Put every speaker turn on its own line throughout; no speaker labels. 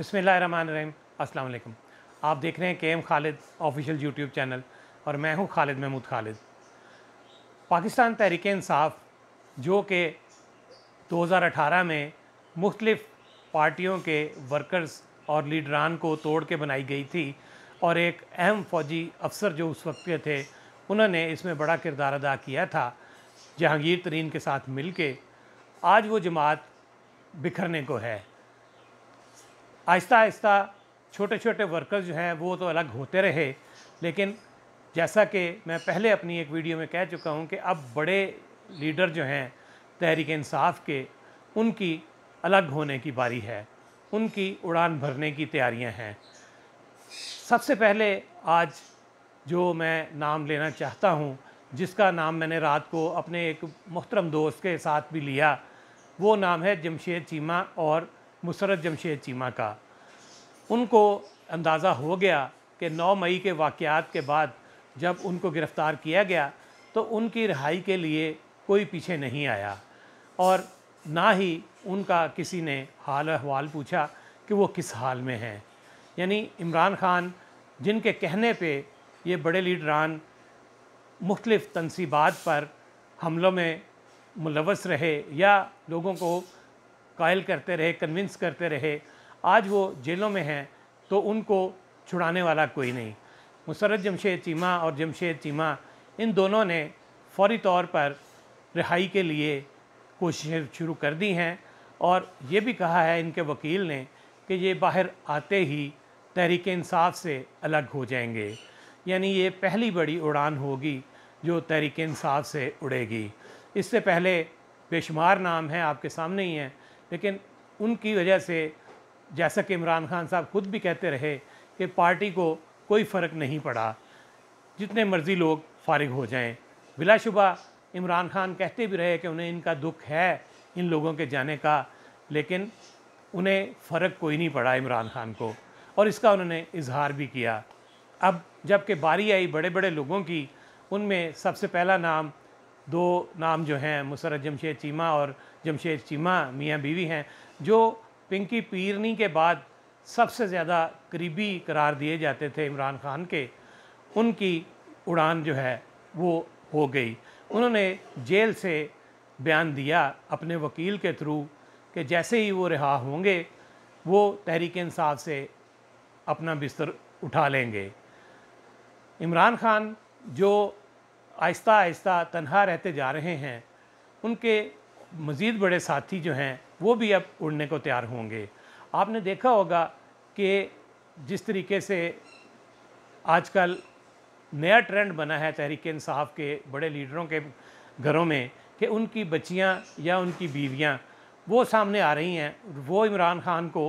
बसमीम अल्लाम आप देख रहे हैं K M Khalid official YouTube channel और मैं हूं खालिद महमूद खालिद पाकिस्तान तहरीक इंसाफ जो कि 2018 में मुख्तलिफ़ पार्टियों के वर्कर्स और लीडरान को तोड़ के बनाई गई थी और एक अहम फौजी अफसर जो उस वक्त के थे उन्होंने इसमें बड़ा किरदार अदा किया था जहांगीर तरीन के साथ मिल के आज वो जमात बिखरने को है आहिस्ता आहिस्ता छोटे छोटे वर्कर्स जो हैं वो तो अलग होते रहे लेकिन जैसा कि मैं पहले अपनी एक वीडियो में कह चुका हूँ कि अब बड़े लीडर जो हैं तहरीक इंसाफ के उनकी अलग होने की बारी है उनकी उड़ान भरने की तैयारियां हैं सबसे पहले आज जो मैं नाम लेना चाहता हूं, जिसका नाम मैंने रात को अपने एक मोहतरम दोस्त के साथ भी लिया वो नाम है जमशेद चीमा और मुसरत जमशेद चीमा का उनको अंदाज़ा हो गया कि 9 मई के वाक़ात के बाद जब उनको गिरफ़्तार किया गया तो उनकी रिहाई के लिए कोई पीछे नहीं आया और ना ही उनका किसी ने हाल अहवाल पूछा कि वो किस हाल में हैं यानी इमरान ख़ान जिनके कहने पे ये बड़े लीडरान मुख्तलिफ़ तनसीबात पर हमलों में मुलवस रहे या लोगों को कायल करते रहे कन्विंस करते रहे आज वो जेलों में हैं तो उनको छुड़ाने वाला कोई नहीं मुसरत जमशेद चीमा और जमशेद चीमा इन दोनों ने फौरी तौर पर रिहाई के लिए कोशिशें शुरू कर दी हैं और ये भी कहा है इनके वकील ने कि ये बाहर आते ही तहरीक इंसाफ से अलग हो जाएंगे यानी ये पहली बड़ी उड़ान होगी जो तहरीक इंसाफ से उड़ेगी इससे पहले बेशुमार नाम हैं आपके सामने ही हैं लेकिन उनकी वजह से जैसा कि इमरान खान साहब खुद भी कहते रहे कि पार्टी को कोई फ़र्क नहीं पड़ा जितने मर्ज़ी लोग फारिग हो जाएं बिलाशुबा इमरान खान कहते भी रहे कि उन्हें इनका दुख है इन लोगों के जाने का लेकिन उन्हें फ़र्क कोई नहीं पड़ा इमरान खान को और इसका उन्होंने इजहार भी किया अब जबकि बारी आई बड़े बड़े लोगों की उनमें सबसे पहला नाम दो नाम जो हैं मुसरत जमशेद चीमा और जमशेद चीमा मियाँ बीवी हैं जो पिंकी पीरनी के बाद सबसे ज़्यादा करीबी करार दिए जाते थे इमरान खान के उनकी उड़ान जो है वो हो गई उन्होंने जेल से बयान दिया अपने वकील के थ्रू कि जैसे ही वो रिहा होंगे वो तहरीक इंसाफ से अपना बिस्तर उठा लेंगे इमरान खान जो आहिस्ता आहिस्ता तनहा रहते जा रहे हैं उनके मज़ीद बड़े साथी जो हैं वो भी अब उड़ने को तैयार होंगे आपने देखा होगा कि जिस तरीके से आजकल नया ट्रेंड बना है तहरीक इंसाफ के बड़े लीडरों के घरों में कि उनकी बच्चियां या उनकी बीवियाँ वो सामने आ रही हैं वो इमरान ख़ान को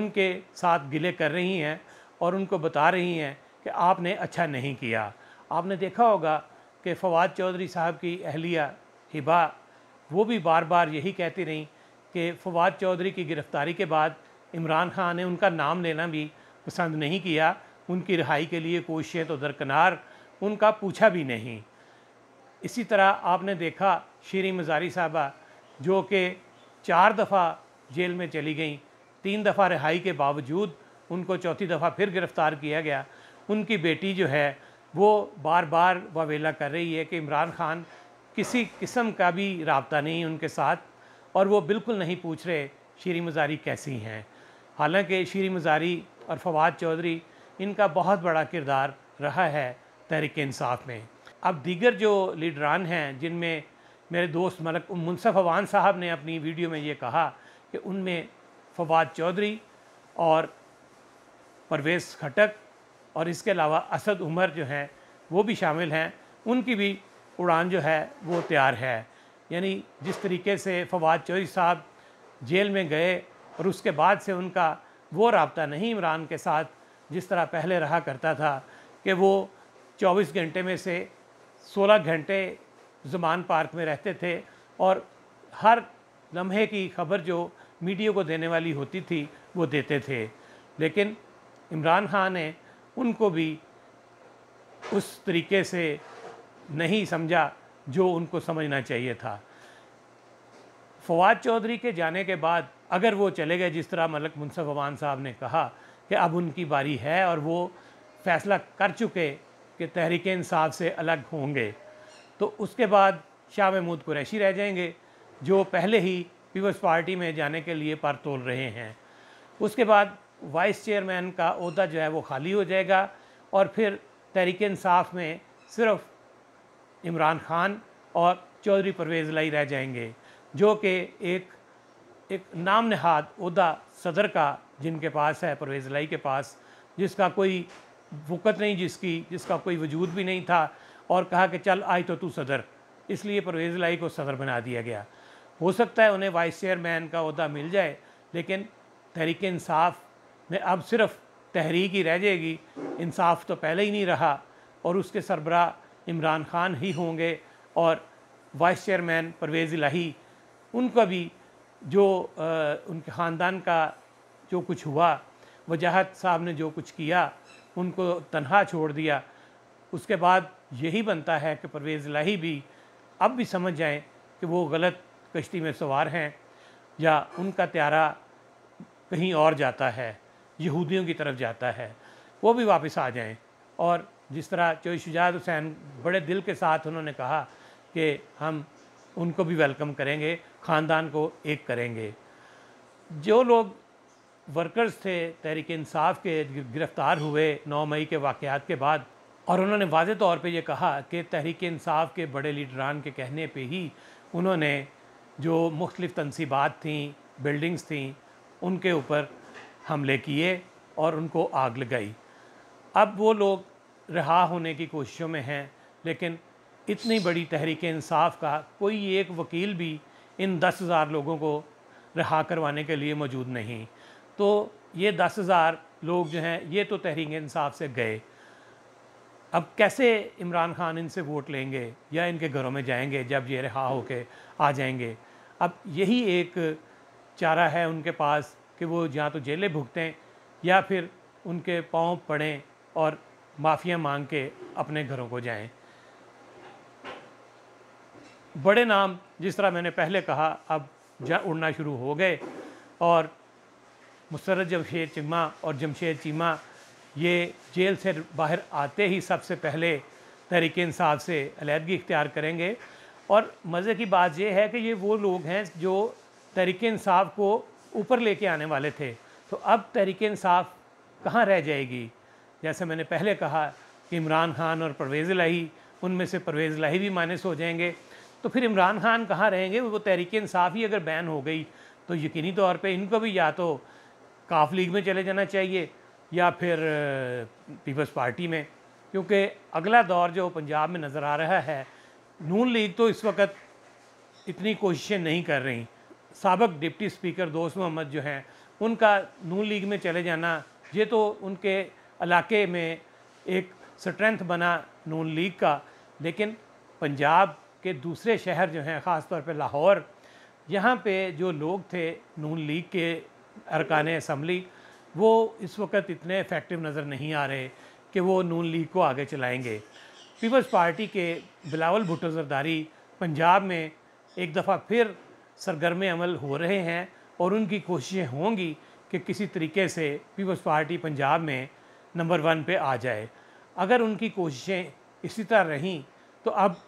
उनके साथ गिले कर रही हैं और उनको बता रही हैं कि आपने अच्छा नहीं किया आपने देखा होगा कि फवाद चौधरी साहब की अहलिया हिबा वो भी बार बार यही कहती रहीं कि फवाद चौधरी की गिरफ़्तारी के बाद इमरान खान ने उनका नाम लेना भी पसंद नहीं किया उनकी रिहाई के लिए कोशिशें तो दरकनार उनका पूछा भी नहीं इसी तरह आपने देखा श्री मज़ारी साहबा जो कि चार दफ़ा जेल में चली गई तीन दफ़ा रिहाई के बावजूद उनको चौथी दफ़ा फिर गिरफ़्तार किया गया उनकी बेटी जो है वो बार बार वावेला कर रही है कि इमरान खान किसी किस्म का भी रबता नहीं उनके साथ और वो बिल्कुल नहीं पूछ रहे शीरी मजारी कैसी हैं हालांकि शीरी मजारी और फवाद चौधरी इनका बहुत बड़ा किरदार रहा है तहरीक इंसाफ में अब दीगर जो लीडरान हैं जिनमें मेरे दोस्त मलक मुनसफ अवान साहब ने अपनी वीडियो में ये कहा कि उनमें फवाद चौधरी और परवेज़ खटक और इसके अलावा असद उमर जो हैं वो भी शामिल हैं उनकी भी उड़ान जो है वो तैयार है यानी जिस तरीके से फवाद चौधरी साहब जेल में गए और उसके बाद से उनका वो रबता नहीं इमरान के साथ जिस तरह पहले रहा करता था कि वो 24 घंटे में से 16 घंटे जुमान पार्क में रहते थे और हर लम्हे की खबर जो मीडिया को देने वाली होती थी वो देते थे लेकिन इमरान खान ने उनको भी उस तरीके से नहीं समझा जो उनको समझना चाहिए था फवाद चौधरी के जाने के बाद अगर वो चले गए जिस तरह मलक मुनसफ अवान साहब ने कहा कि अब उनकी बारी है और वो फैसला कर चुके कि तहरीक इंसाफ से अलग होंगे तो उसके बाद शाह महमूद कुरैशी रह जाएंगे जो पहले ही पीपल्स पार्टी में जाने के लिए पर तोल रहे हैं उसके बाद वाइस चेयरमैन का अहदा जो है वो खाली हो जाएगा और फिर तहरीक इंसाफ में सिर्फ इमरान खान और चौधरी परवेज़ लाई रह जाएंगे जो कि एक एक नाम नहाद उदा सदर का जिनके पास है परवेज़ लाई के पास जिसका कोई वक़त नहीं जिसकी जिसका कोई वजूद भी नहीं था और कहा कि चल आज तो तू सदर इसलिए परवेज़ लाई को सदर बना दिया गया हो सकता है उन्हें वाइस चेयरमैन का अहदा मिल जाए लेकिन तहरीक इंसाफ में अब सिर्फ तहरीक ही रह जाएगी इंसाफ तो पहले ही नहीं रहा और उसके सरबरा इमरान खान ही होंगे और वाइस चेयरमैन परवेज़ लाही उनका भी जो आ, उनके ख़ानदान का जो कुछ हुआ वजाहत साहब ने जो कुछ किया उनको तनहा छोड़ दिया उसके बाद यही बनता है कि परवेज़ लाही भी अब भी समझ जाएं कि वो गलत कश्ती में सवार हैं या उनका त्यारा कहीं और जाता है यहूदियों की तरफ जाता है वो भी वापस आ जाएं और जिस तरह जो शुजात हुसैन बड़े दिल के साथ उन्होंने कहा कि हम उनको भी वेलकम करेंगे ख़ानदान को एक करेंगे जो लोग वर्कर्स थे तहरीक इंसाफ के गिरफ़्तार हुए 9 मई के वाक़ात के बाद और उन्होंने वाज तौर पे ये कहा कि तहरीक इंसाफ के बड़े लीडरान के कहने पे ही उन्होंने जो मुख्तलिफ़ तनसीबात थी बिल्डिंग्स थी उनके ऊपर हमले किए और उनको आग लगाई अब वो लोग रिहा होने की कोशिशों में हैं लेकिन इतनी बड़ी तहरीक इंसाफ का कोई एक वकील भी इन दस हज़ार लोगों को रिहा करवाने के लिए मौजूद नहीं तो ये दस हज़ार लोग जो हैं ये तो तहरीक इंसाफ से गए अब कैसे इमरान ख़ान इनसे वोट लेंगे या इनके घरों में जाएंगे जब ये रिहा होके आ जाएंगे अब यही एक चारा है उनके पास कि वो या तो जेलें भुगतें या फिर उनके पाँव पड़ें और माफ़िया मांग के अपने घरों को जाएं। बड़े नाम जिस तरह मैंने पहले कहा अब जा उड़ना शुरू हो गए और मुसरत जमशेद चिमा और जमशेद चीमा ये जेल से बाहर आते ही सबसे पहले तहरीक इंसाफ से अलीहदगी इख्तियार करेंगे और मज़े की बात यह है कि ये वो लोग हैं जो तहरीक इंसाफ को ऊपर लेके आने वाले थे तो अब तहरीक इंसाफ कहाँ रह जाएगी जैसे मैंने पहले कहा कि इमरान खान और परवेज़ लाही उनमें से परवेज़ लाही भी मानस हो जाएंगे तो फिर इमरान खान कहाँ रहेंगे वो तहरीक इंसाफ ही अगर बैन हो गई तो यकीनी तौर पे इनको भी या तो काफ लीग में चले जाना चाहिए या फिर पीपल्स पार्टी में क्योंकि अगला दौर जो पंजाब में नज़र आ रहा है नून लीग तो इस वक्त इतनी कोशिशें नहीं कर रही सबक डिप्टी स्पीकर दोस्त मोहम्मद जो हैं उनका नून लीग में चले जाना ये तो उनके इलाके में एक स्ट्रेंथ बना नून लीग का लेकिन पंजाब के दूसरे शहर जो हैं ख़ास तौर पर लाहौर यहाँ पे जो लोग थे नून लीग के अरकान असम्बली वो इस वक्त इतने इफ़ेक्टिव नज़र नहीं आ रहे कि वो नून लीग को आगे चलाएंगे पीपल्स पार्टी के बिलावल भुट्टो जरदारी पंजाब में एक दफ़ा फिर सरगर्म अमल हो रहे हैं और उनकी कोशिशें होंगी कि किसी तरीके से पीपल्स पार्टी पंजाब में नंबर वन पे आ जाए अगर उनकी कोशिशें इसी तरह रहीं तो अब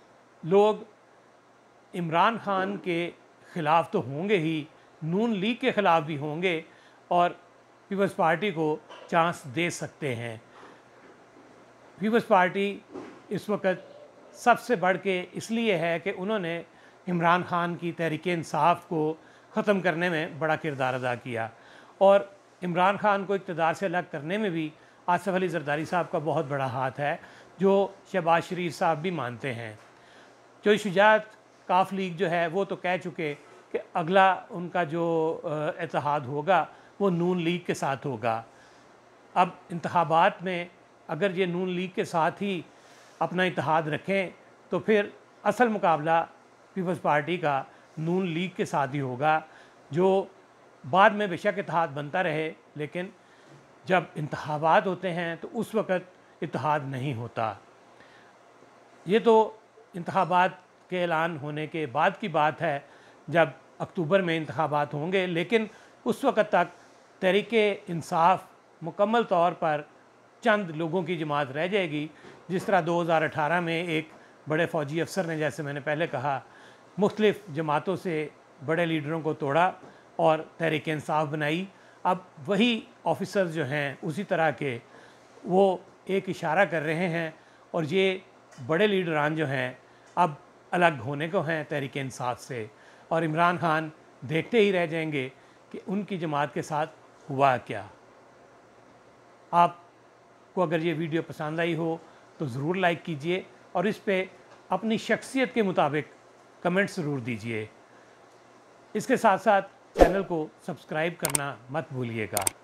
लोग इमरान खान के ख़िलाफ़ तो होंगे ही नून लीग के ख़िलाफ़ भी होंगे और पीपल्स पार्टी को चांस दे सकते हैं पीपल्स पार्टी इस वक्त सबसे बढ़ के इसलिए है कि उन्होंने इमरान खान की तहरीक इंसाफ को ख़त्म करने में बड़ा किरदार अदा किया और इमरान खान को इकतदार से अलग करने में भी आसफ़ अली जरदारी साहब का बहुत बड़ा हाथ है जो शहबाज शरीफ साहब भी मानते हैं जो शुजात काफ लीग जो है वो तो कह चुके कि अगला उनका जो इतिहाद होगा वो नून लीग के साथ होगा अब इंतबात में अगर ये नून लीग के साथ ही अपना इतिहाद रखें तो फिर असल मुकाबला पीपल्स पार्टी का नून लीग के साथ ही होगा जो बाद में बेशक इतिहाद बनता रहे लेकिन जब इंतबात होते हैं तो उस वक़्त इतिहाद नहीं होता ये तो इंतबात के ऐलान होने के बाद की बात है जब अक्टूबर में इंतबात होंगे लेकिन उस वक़्त तक तरीके इंसाफ मुकम्मल तौर पर चंद लोगों की जमात रह जाएगी जिस तरह 2018 में एक बड़े फ़ौजी अफसर ने जैसे मैंने पहले कहा मुख्तलिफ जमातों से बड़े लीडरों को तोड़ा और तहरीक इंसाफ बनाई अब वही ऑफिसर जो हैं उसी तरह के वो एक इशारा कर रहे हैं और ये बड़े लीडरान जो हैं अब अलग होने को हैं तहरीक इंसाफ से और इमरान खान देखते ही रह जाएंगे कि उनकी जमात के साथ हुआ क्या आपको अगर ये वीडियो पसंद आई हो तो ज़रूर लाइक कीजिए और इस पर अपनी शख्सियत के मुताबिक कमेंट ज़रूर दीजिए इसके साथ साथ चैनल को सब्सक्राइब करना मत भूलिएगा